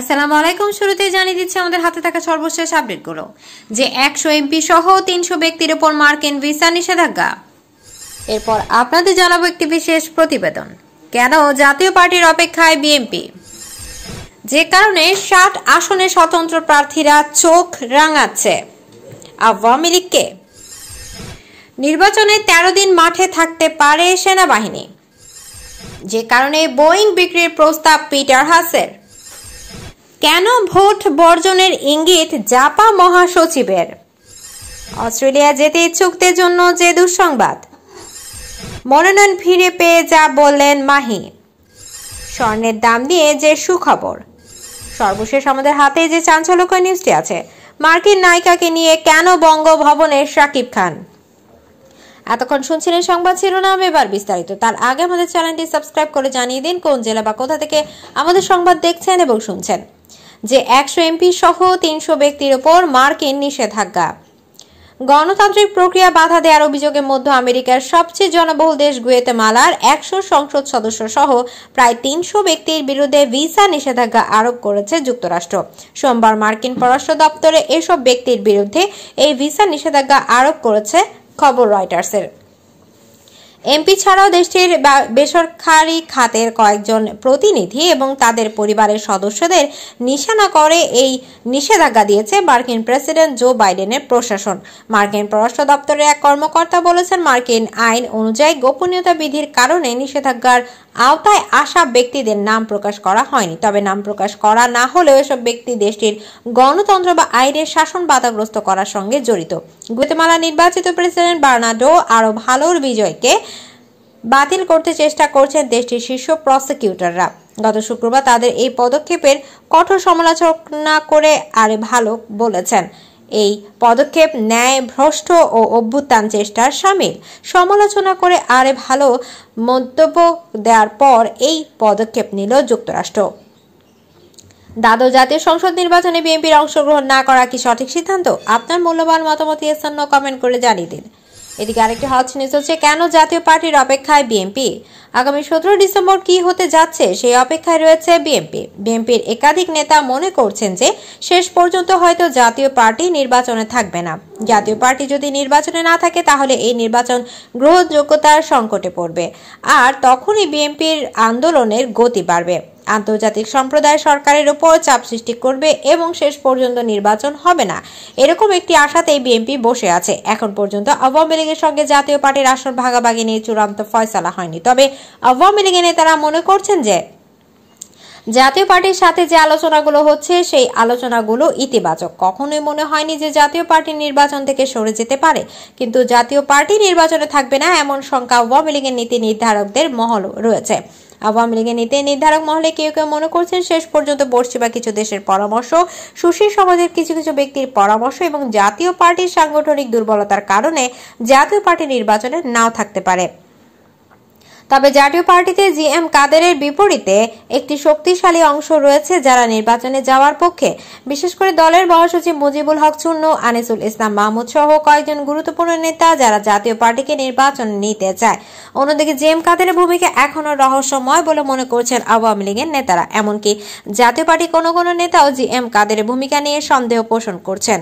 আসসালামু আলাইকুম শুরুতে জানিয়ে দিচ্ছি আমাদের হাতে থাকা সর্বশেষ আপডেটগুলো যে একশো এমপি সহ তিনশো ব্যক্তির ওপর মার্কিন ভিসা নিষেধাজ্ঞা এরপর আপনাদের জানাবো একটি বিশেষ প্রতিবেদন কেন জাতীয় পার্টির অপেক্ষায় বিএনপি যে কারণে ষাট আসনে স্বতন্ত্র প্রার্থীরা চোখ রাঙাচ্ছে আওয়ামী লীগকে নির্বাচনে ১৩ দিন মাঠে থাকতে পারে সেনাবাহিনী যে কারণে বোয়িং বিক্রির প্রস্তাব পিটার হাসের কেন ভোট বর্জনের ইঙ্গিত জাপা মহাসচিবের অস্ট্রেলিয়া যেতে ইচ্ছুকদের জন্য যে দুঃসংবাদ মনোনয়ন ফিরে পেয়ে যা বললেন মাহি স্বর্ণের দাম নিয়ে যে সুখবর সর্বশেষ আমাদের হাতে যে চাঞ্চল্যকর নিউজটি আছে মার্কিন নায়িকাকে নিয়ে কেন বঙ্গভবনের শাকিব খান এতক্ষণ শুনছিলেন সংবাদ শিরোনাম এবার বিস্তারিত তার আগে আমাদের চ্যানেলটি সাবস্ক্রাইব করে জানিয়ে দিন কোন জেলা বা কোথা থেকে আমাদের সংবাদ দেখছেন এবং শুনছেন যে একশো এমপি সহ তিনশো ব্যক্তির ওপর মার্কিন নিষেধাজ্ঞা গণতান্ত্রিক প্রক্রিয়া বাধা দেওয়ার অভিযোগে মধ্য আমেরিকার সবচেয়ে জনবহুল দেশ গুয়েতেমালার একশো সংসদ সদস্য সহ প্রায় তিনশো ব্যক্তির বিরুদ্ধে ভিসা নিষেধাজ্ঞা আরোপ করেছে যুক্তরাষ্ট্র সোমবার মার্কিন পররাষ্ট্র দপ্তরে এসব ব্যক্তির বিরুদ্ধে এই ভিসা নিষেধাজ্ঞা আরোপ করেছে খবর রয়টার্সের এমপি ছাড়াও দেশটির বেসরকারি খাতের কয়েকজন প্রতিনিধি এবং তাদের পরিবারের সদস্যদের নিশানা করে এই নিষেধাজ্ঞা দিয়েছে মার্কিন প্রেসিডেন্ট জো বাইডেনের প্রশাসন মার্কিন পররাষ্ট্র দপ্তরের এক কর্মকর্তা বলেছেন মার্কিন আইন অনুযায়ী গোপনীয়তা বিধির কারণে নিষেধাজ্ঞার আওতায় আসা ব্যক্তিদের নাম প্রকাশ করা হয়নি তবে নাম প্রকাশ করা না হলেও এসব ব্যক্তি দেশটির গণতন্ত্র বা আইনের শাসন বাধাগ্রস্ত করার সঙ্গে জড়িত গুতেমালা নির্বাচিত প্রেসিডেন্ট বার্নাডো আরো ভালোর বিজয়কে বাতিল করতে চেষ্টা করছেন দেশটির শীর্ষ প্রসিকিউটররা গত শুক্রবার তাদের এই পদক্ষেপের কঠোর সমালোচনা করে আরে ভালো বলেছেন এই পদক্ষেপ ন্যায় ভ্রষ্ট ও অভ্যুত্থান চেষ্টার সামিল সমালোচনা করে আরে ভালো মন্তব্য দেওয়ার পর এই পদক্ষেপ নিল যুক্তরাষ্ট্র দ্বাদশ জাতীয় সংসদ নির্বাচনে বিএনপির অংশগ্রহণ না করা কি সঠিক সিদ্ধান্ত আপনার মূল্যবান মতামত ইয়েসান্য কমেন্ট করে জানিয়ে দিন এদিকে আরেকটি হট নিউজ হচ্ছে কেন জাতীয় পার্টির অপেক্ষায় বিএনপি আগামী সতেরো ডিসেম্বর কি হতে যাচ্ছে সেই অপেক্ষায় রয়েছে বিএনপি বিএনপির একাধিক নেতা মনে করছেন যে শেষ পর্যন্ত হয়তো জাতীয় পার্টি নির্বাচনে থাকবে না জাতীয় পার্টি যদি নির্বাচনে না থাকে তাহলে এই নির্বাচন গ্রহণযোগ্যতার সংকটে পড়বে আর তখনই বিএনপির আন্দোলনের গতি বাড়বে আন্তর্জাতিক সম্প্রদায় সরকারের উপর চাপ সৃষ্টি করবে এবং শেষ পর্যন্ত নির্বাচন হবে না এরকম একটি আশাতেই বিএনপি বসে আছে এখন পর্যন্ত আওয়ামী লীগের সঙ্গে জাতীয় পার্টির আসন ভাগাভাগি নিয়ে চূড়ান্ত ফয়সলা হয়নি তবে আওয়ামী লীগের নেতারা মনে করছেন যে জাতীয় পার্টির সাথে যে আলোচনাগুলো হচ্ছে সেই আলোচনাগুলো ইতিবাচক কখনোই মনে হয়নি যে জাতীয় পার্টি নির্বাচন থেকে সরে যেতে পারে কিন্তু জাতীয় পার্টি নির্বাচনে থাকবে না এমন শঙ্কা আওয়ামী লীগের নীতি নির্ধারকদের মহল রয়েছে আওয়ামী লীগের নীতি নির্ধারক মহলে কেউ কেউ মনে করছেন শেষ পর্যন্ত বসছে বা কিছু দেশের পরামর্শ সুশীল সমাজের কিছু কিছু ব্যক্তির পরামর্শ এবং জাতীয় পার্টির সাংগঠনিক দুর্বলতার কারণে জাতীয় পার্টি নির্বাচনে নাও থাকতে পারে তবে জাতীয় পার্টিতে জি এম কাদেরের বিপরীতে একটি শক্তিশালী অংশ রয়েছে যারা নির্বাচনে যাওয়ার পক্ষে বিশেষ করে দলের মহাসচিব মুজিবুল হক চূর্ণ আনিসুল ইসলাম মাহমুদ সহ কয়েকজন গুরুত্বপূর্ণ নেতা যারা জাতীয় পার্টিকে নির্বাচন নিতে চায় অন্যদিকে জি এম কাদেরের ভূমিকা এখনও রহস্যময় বলে মনে করছেন আওয়ামী লীগের নেতারা এমনকি জাতীয় পার্টি কোনো কোনো নেতাও জি এম কাদেরের ভূমিকা নিয়ে সন্দেহ পোষণ করছেন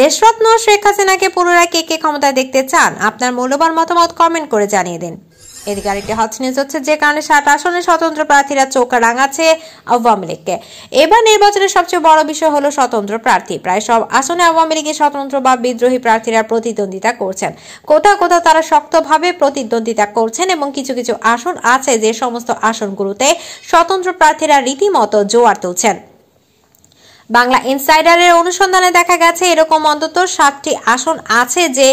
দেশরত্ন শেখ হাসিনাকে পুনরায় কে কে ক্ষমতায় দেখতে চান আপনার মূল্যবান মতামত কমেন্ট করে জানিয়ে দিন এদিকে আরেকটি হট নিউজ হচ্ছে যে কারণে সাত আসনে স্বতন্ত্র প্রার্থীরা চোখ রাঙাচ্ছে আওয়ামী লীগকে এবার নির্বাচনের সবচেয়ে বড় বিষয় হলো স্বতন্ত্র প্রার্থী প্রায় সব আসনে আওয়ামী লীগের স্বতন্ত্র বা বিদ্রোহী প্রার্থীরা প্রতিদ্বন্দ্বিতা করছেন কোথাও কোথাও তারা শক্তভাবে প্রতিদ্বন্দ্বিতা করছেন এবং কিছু কিছু আসন আছে যে সমস্ত আসনগুলোতে স্বতন্ত্র প্রার্থীরা রীতিমতো জোয়ার তুলছেন বাংলা ইনসাইডারের অনুসন্ধানে দেখা গেছে এরকম অন্তত সাতটি আসন আছে যে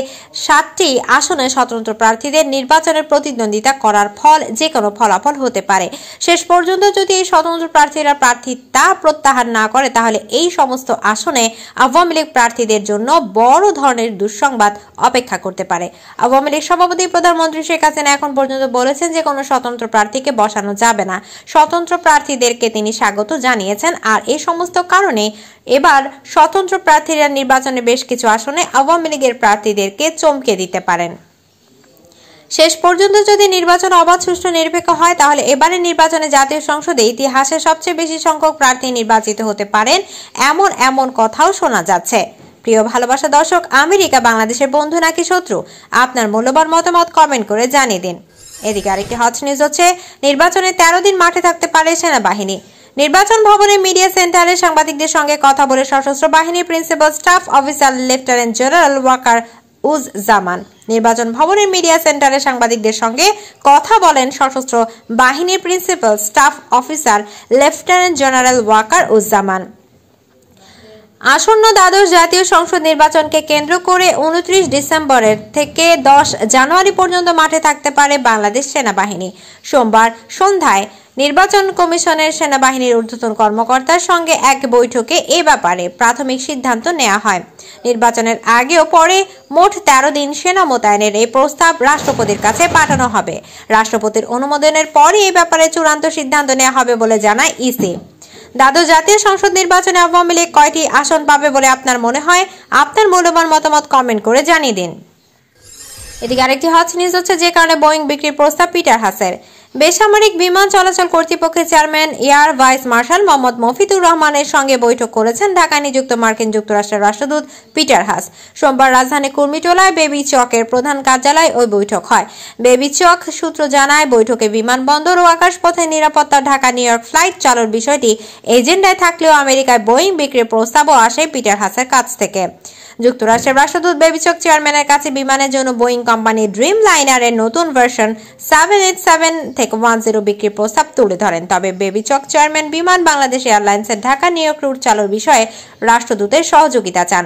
সাতটি আসনে স্বতন্ত্র প্রার্থীদের নির্বাচনের প্রতিদ্বন্দ্বিতা করার ফল যে কোনো ফলাফল হতে পারে শেষ পর্যন্ত যদি এই স্বতন্ত্র প্রার্থীরা প্রার্থী তা প্রত্যাহার না করে তাহলে এই সমস্ত আসনে আওয়ামী লীগ প্রার্থীদের জন্য বড় ধরনের দুঃসংবাদ অপেক্ষা করতে পারে আওয়ামী লীগ সভাপতি প্রধানমন্ত্রী শেখ হাসিনা এখন পর্যন্ত বলেছেন যে কোনো স্বতন্ত্র প্রার্থীকে বসানো যাবে না স্বতন্ত্র প্রার্থীদেরকে তিনি স্বাগত জানিয়েছেন আর এই সমস্ত কারণে কারণে এবার স্বতন্ত্র প্রার্থীরা নির্বাচনে বেশ কিছু আসনে আওয়ামী লীগের প্রার্থীদেরকে চমকে দিতে পারেন শেষ পর্যন্ত যদি নির্বাচন অবাধ সুষ্ঠু নিরপেক্ষ হয় তাহলে এবারে নির্বাচনে জাতীয় সংসদে ইতিহাসে সবচেয়ে বেশি সংখ্যক প্রার্থী নির্বাচিত হতে পারেন এমন এমন কথাও শোনা যাচ্ছে প্রিয় ভালোবাসা দর্শক আমেরিকা বাংলাদেশের বন্ধু নাকি শত্রু আপনার মূল্যবান মতামত কমেন্ট করে জানিয়ে দিন এদিকে আরেকটি হট নিউজ হচ্ছে নির্বাচনে তেরো দিন মাঠে থাকতে পারে সেনাবাহিনী নির্বাচন ভবনে মিডিয়া সেন্টারে সাংবাদিকদের সঙ্গে কথা বলে সশস্ত্র বাহিনীর principal staff officer lieutenant general Waker uz Zaman নির্বাচন ভবনের মিডিয়া সেন্টারে সাংবাদিকদের সঙ্গে কথা বলেন সশস্ত্র বাহিনীর principal staff officer lieutenant general Waker Uzzaman আসন্ন দ্বাদশ জাতীয় সংসদ নির্বাচনকে কেন্দ্র করে উনত্রিশ ডিসেম্বরের থেকে দশ জানুয়ারি পর্যন্ত মাঠে থাকতে পারে বাংলাদেশ সেনাবাহিনী সোমবার সন্ধ্যায় নির্বাচন কমিশনের সেনাবাহিনীর ঊর্ধ্বতন কর্মকর্তার সঙ্গে এক বৈঠকে এ ব্যাপারে প্রাথমিক সিদ্ধান্ত নেওয়া হয় নির্বাচনের আগে ও পরে মোট তেরো দিন সেনা মোতায়েনের এই প্রস্তাব রাষ্ট্রপতির কাছে পাঠানো হবে রাষ্ট্রপতির অনুমোদনের পরই এ ব্যাপারে চূড়ান্ত সিদ্ধান্ত নেওয়া হবে বলে জানায় ইসি দ্বাদশ জাতীয় সংসদ নির্বাচনে আওয়ামী লীগ কয়টি আসন পাবে বলে আপনার মনে হয় আপনার মূল্যবান মতামত কমেন্ট করে জানিয়ে দিন এদিকে আরেকটি হজ নিউজ হচ্ছে যে কারণে বোয়িং বিক্রির প্রস্তাব পিটার হাসের বেসামরিক বিমান চলাচল কর্তৃপক্ষের chairman air vice marshal Mohammad Mafidur রহমানের সঙ্গে বৈঠক করেছেন ঢাকায় নিযুক্ত মার্কিন যুক্তরাষ্ট্রের রাষ্ট্রদূত পিটার হাস সোমবার রাজধানী কুর্মিটোলায় বেবি চকের প্রধান কার্যালয়ে ওই বৈঠক হয় বেবি চক সূত্র জানায় বৈঠকে বিমানবন্দর ও আকাশপথে নিরাপত্তা ঢাকা নিউ ইয়র্ক ফ্লাইট চালুর বিষয়টি এজেন্ডায় থাকলেও আমেরিকায় বোয়িং বিক্রির প্রস্তাবও আসে পিটার হাসের কাছ থেকে যুক্তরাষ্ট্রের রাষ্ট্রদূত বেবিচক চেয়ারম্যানের কাছে বিমানের জন্য বোয়িং কোম্পানি ড্রিম লাইনারের নতুন ভার্সন সেভেন এইট সেভেন থেকে ওয়ান জিরো বিক্রির প্রস্তাব তুলে ধরেন তবে বেবিচক চেয়ারম্যান বিমান বাংলাদেশ এয়ারলাইন্সের ঢাকা নিউ ইয়র্ক রুট চালুর বিষয়ে রাষ্ট্রদূতের সহযোগিতা চান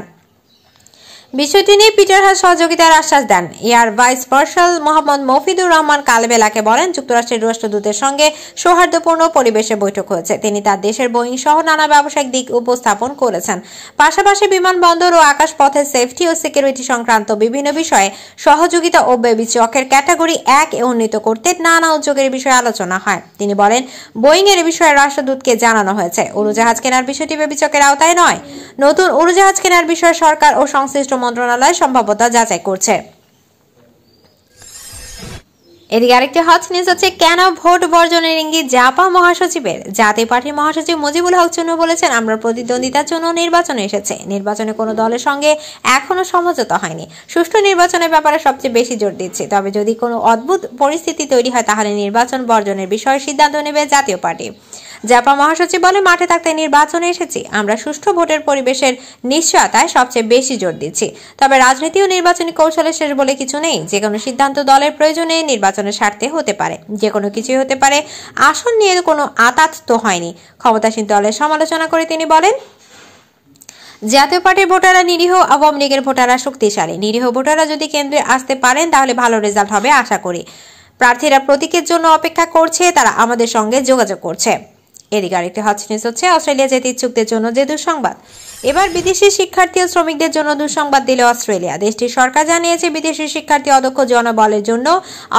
বিষয়টি নিয়ে পিটার হাস সহযোগিতার আশ্বাস দেন air vice marshal Mohammad Mafidur Rahman কালবেলাকে বলেন যুক্তরাষ্ট্রের রাষ্ট্রদূতের সঙ্গে সৌহার্দ্যপূর্ণ পরিবেশে বৈঠক হয়েছে তিনি তার দেশের বোয়িং সহ নানা ব্যবসায়িক দিক উপস্থাপন করেছেন পাশাপাশি বিমানবন্দর ও আকাশপথে সেফটি ও সিকিউরিটি সংক্রান্ত বিভিন্ন বিষয়ে সহযোগিতা ও বেবি চকের ক্যাটাগরি এক এ উন্নীত করতে নানা উদ্যোগের বিষয়ে আলোচনা হয় তিনি বলেন বোয়িং এর বিষয়ে রাষ্ট্রদূতকে জানানো হয়েছে উড়োজাহাজ কেনার বিষয়টি বেবিচকের আওতায় নয় নতুন উড়োজাহাজ কেনার বিষয়ে সরকার ও সংশ্লিষ্ট মন্ত্রণালয় সম্ভাব্যতা যাচাই করছে এদিকে আরেকটি হট নিউজ হচ্ছে কেন ভোট বর্জনের ইঙ্গিত জাপা মহাসচিবের জাতীয় পার্টির মহাসচিব মুজিবুল হক চুনু বলেছেন আমরা প্রতিদ্বন্দ্বিতার জন্য নির্বাচনে এসেছে নির্বাচনে কোনো দলের সঙ্গে এখনো সমঝোতা হয়নি সুষ্ঠু নির্বাচনের ব্যাপারে সবচেয়ে বেশি জোর দিচ্ছে তবে যদি কোনো অদ্ভুত পরিস্থিতি তৈরি হয় তাহলে নির্বাচন বর্জনের বিষয়ে সিদ্ধান্ত নেবে জাতীয় পার্টি জাপা মহাসচিব বলে মাঠে থাকতে নির্বাচনে এসেছি আমরা সুষ্ঠু ভোটের পরিবেশের নিশ্চয়তায় সবচেয়ে বেশি জোর দিচ্ছি তবে রাজনীতি ও নির্বাচনী কৌশলে শেষ বলে কিছু নেই যে কোনো সিদ্ধান্ত দলের প্রয়োজনে নির্বাচনের স্বার্থে হতে পারে যে কোনো কিছুই হতে পারে আসন নিয়ে কোনো আতাত তো হয়নি ক্ষমতাসীন দলের সমালোচনা করে তিনি বলেন জাতীয় পার্টির ভোটাররা নিরীহ আওয়ামী লীগের ভোটাররা শক্তিশালী নিরীহ ভোটাররা যদি কেন্দ্রে আসতে পারেন তাহলে ভালো রেজাল্ট হবে আশা করি প্রার্থীরা প্রতীকের জন্য অপেক্ষা করছে তারা আমাদের সঙ্গে যোগাযোগ করছে এদিকে আরেকটি হট নিউজ হচ্ছে অস্ট্রেলিয়া যেতে ইচ্ছুকদের জন্য যে দুঃসংবাদ এবার বিদেশি শিক্ষার্থী ও শ্রমিকদের জন্য দুঃসংবাদ দিল অস্ট্রেলিয়া দেশটির সরকার জানিয়েছে বিদেশি শিক্ষার্থী অদক্ষ জনবলের জন্য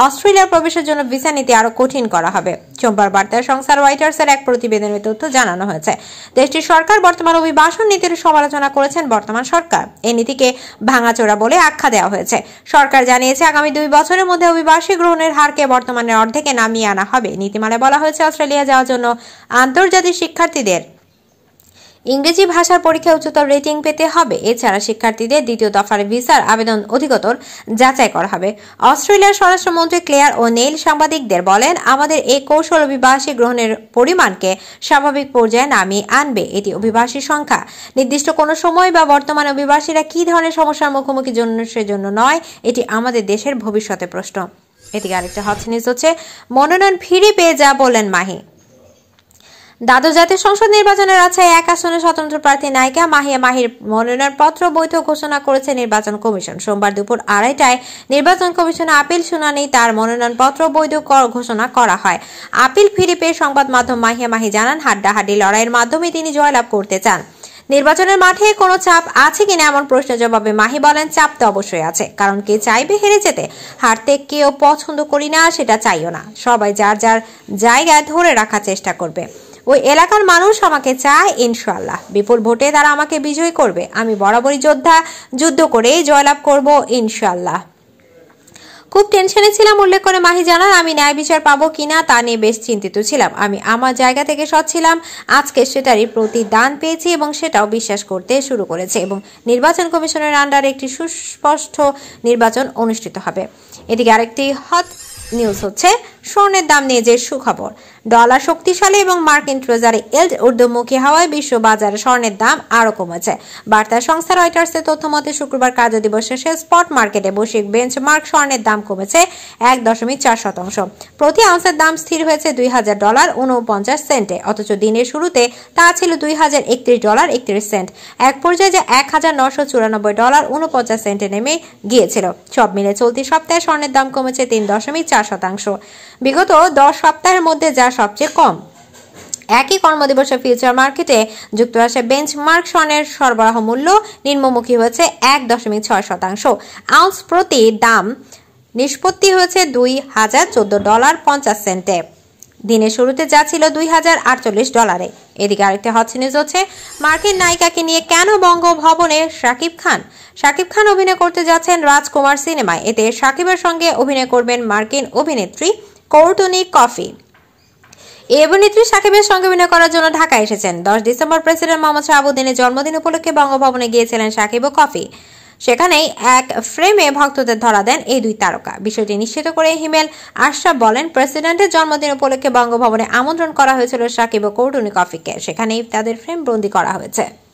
অস্ট্রেলিয়ার প্রবেশের জন্য ভিসা নীতি আরো কঠিন করা হবে সোমবার বার্তা সংস্থার ওয়াইটার্সের এক প্রতিবেদনের তথ্য জানানো হয়েছে দেশটির সরকার বর্তমান অভিবাসন নীতির সমালোচনা করেছেন বর্তমান সরকার এই নীতিকে ভাঙাচোরা বলে আখ্যা দেওয়া হয়েছে সরকার জানিয়েছে আগামী দুই বছরের মধ্যে অভিবাসী গ্রহণের হারকে বর্তমানের অর্ধেকে নামিয়ে আনা হবে নীতিমালায় বলা হয়েছে অস্ট্রেলিয়া যাওয়ার জন্য আন্তর্জাতিক শিক্ষার্থীদের ইংরেজি ভাষার পরীক্ষায় উচ্চতর রেটিং পেতে হবে এছাড়া শিক্ষার্থীদের দ্বিতীয় দফার ভিসার আবেদন অধিকতর যাচাই করা হবে অস্ট্রেলিয়ার স্বরাষ্ট্রমন্ত্রী ক্লেয়ার ও নেইল সাংবাদিকদের বলেন আমাদের এই কৌশল অভিবাসী গ্রহণের পরিমাণকে স্বাভাবিক পর্যায়ে নামিয়ে আনবে এটি অভিবাসী সংখ্যা নির্দিষ্ট কোনো সময় বা বর্তমানে অভিবাসীরা কী ধরনের সমস্যার মুখোমুখি জন্য সেজন্য নয় এটি আমাদের দেশের ভবিষ্যতে প্রশ্ন এদিকে আরেকটা হচ্ছে নিউজ হচ্ছে মনোনয়ন ফিরে পেয়ে যা বলেন মাহি দ্বাদশ জাতীয় সংসদ নির্বাচনে রাজশাহী এক আসনে স্বতন্ত্র প্রার্থী নায়িকা মাহিয়া মাহির মনোনয়নপত্র বৈধ ঘোষণা করেছে নির্বাচন কমিশন সোমবার দুপুর আড়াইটায় নির্বাচন কমিশনে আপিল শুনানি তার মনোনয়নপত্র বৈধ ঘোষণা করা হয় আপিল ফিরে পেয়ে সংবাদ মাধ্যম মাহিয়া মাহি জানান হাড্ডাহাড্ডি লড়াইয়ের মাধ্যমে তিনি জয়লাভ করতে চান নির্বাচনের মাঠে কোনো চাপ আছে কিনা এমন প্রশ্নের জবাবে মাহি বলেন চাপ তো অবশ্যই আছে কারণ কে চাইবে হেরে যেতে হারতে কেউ পছন্দ করি না সেটা চাইও না সবাই যার যার জায়গায় ধরে রাখার চেষ্টা করবে ওই এলাকার মানুষ আমাকে চায় ইনশাল্লাহ বিপুল ভোটে তারা আমাকে বিজয়ী করবে আমি বরাবরই যোদ্ধা যুদ্ধ করেই জয়লাভ করব ইনশাল্লাহ খুব টেনশনে ছিলাম উল্লেখ করে মাহি জানান আমি ন্যায় বিচার পাবো কিনা তা নিয়ে বেশ চিন্তিত ছিলাম আমি আমার জায়গা থেকে সৎ ছিলাম আজকে সেটারই প্রতি দান পেয়েছি এবং সেটাও বিশ্বাস করতে শুরু করেছে এবং নির্বাচন কমিশনের আন্ডারে একটি সুস্পষ্ট নির্বাচন অনুষ্ঠিত হবে এদিকে আরেকটি হট নিউজ হচ্ছে স্বর্ণের দাম নিয়ে যে সুখবর ডলার শক্তিশালী এবং মার্কিন ট্রেজারি এল ঊর্ধ্বমুখী হওয়ায় বিশ্ব বাজারে স্বর্ণের দাম আরও কমেছে বার্তা সংস্থা রয়টার্সের তথ্য মতে শুক্রবার কার্যদিবস শেষে স্পট মার্কেটে বৈশ্বিক বেঞ্চমার্ক স্বর্ণের দাম কমেছে এক দশমিক চার শতাংশ প্রতি আউন্সের দাম স্থির হয়েছে দুই হাজার ডলার উনপঞ্চাশ সেন্টে অথচ দিনের শুরুতে তা ছিল দুই হাজার একত্রিশ ডলার একত্রিশ সেন্ট এক পর্যায়ে যে এক হাজার নশো চুরানব্বই ডলার উনপঞ্চাশ সেন্টে নেমে গিয়েছিল সব মিলে চলতি সপ্তাহে স্বর্ণের দাম কমেছে তিন দশমিক চার শতাংশ বিগত দশ সপ্তাহের মধ্যে যা সবচেয়ে কম একই কর্মদিবসে ফিউচার মার্কেটে যুক্তরাষ্ট্রে বেঞ্চমার্ক স্বর্ণের সরবরাহ মূল্য নিম্নমুখী হয়েছে এক দশমিক ছয় শতাংশ আউন্স প্রতি দাম নিষ্পত্তি হয়েছে দুই হাজার চোদ্দ ডলার পঞ্চাশ সেন্টে দিনের শুরুতে যা ছিল দুই হাজার আটচল্লিশ ডলারে এদিকে আরেকটি হচ্ছে নিউজ হচ্ছে মার্কিন নায়িকাকে নিয়ে কেন বঙ্গভবনে শাকিব খান শাকিব খান অভিনয় করতে যাচ্ছেন রাজকুমার সিনেমায় এতে শাকিবের সঙ্গে অভিনয় করবেন মার্কিন অভিনেত্রী কৌটনি কফি এই অভিনেত্রী সাকিবের সঙ্গে অভিনয় করার জন্য ঢাকা এসেছেন দশ ডিসেম্বর প্রেসিডেন্ট মোহাম্মদ শাহাবুদ্দিনের জন্মদিন উপলক্ষে বঙ্গভবনে গিয়েছিলেন সাকিব ও কফি সেখানেই এক ফ্রেমে ভক্তদের ধরা দেন এই দুই তারকা বিষয়টি নিশ্চিত করে হিমেল আশরাফ বলেন প্রেসিডেন্টের জন্মদিন উপলক্ষে বঙ্গভবনে আমন্ত্রণ করা হয়েছিল সাকিব ও কৌটুনি কফিকে সেখানেই তাদের ফ্রেম বন্দি করা হয়েছে